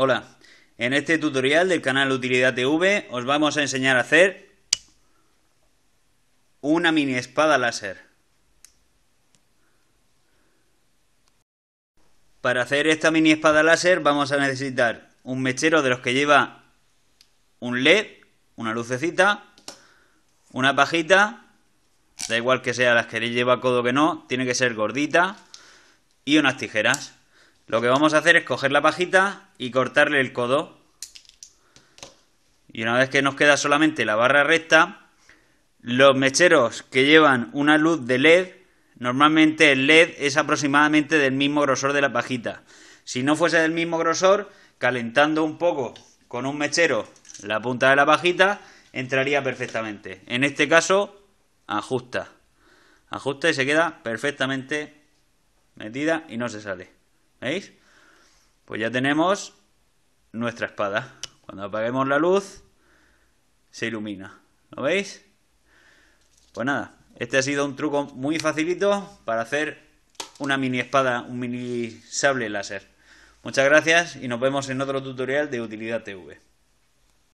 Hola, en este tutorial del canal Utilidad TV os vamos a enseñar a hacer una mini espada láser. Para hacer esta mini espada láser vamos a necesitar un mechero de los que lleva un LED, una lucecita, una pajita, da igual que sea las que lleva codo que no, tiene que ser gordita y unas tijeras. Lo que vamos a hacer es coger la pajita y cortarle el codo. Y una vez que nos queda solamente la barra recta, los mecheros que llevan una luz de LED, normalmente el LED es aproximadamente del mismo grosor de la pajita. Si no fuese del mismo grosor, calentando un poco con un mechero la punta de la pajita, entraría perfectamente. En este caso, ajusta. Ajusta y se queda perfectamente metida y no se sale. ¿Veis? Pues ya tenemos nuestra espada. Cuando apaguemos la luz, se ilumina. ¿Lo veis? Pues nada, este ha sido un truco muy facilito para hacer una mini espada, un mini sable láser. Muchas gracias y nos vemos en otro tutorial de Utilidad TV.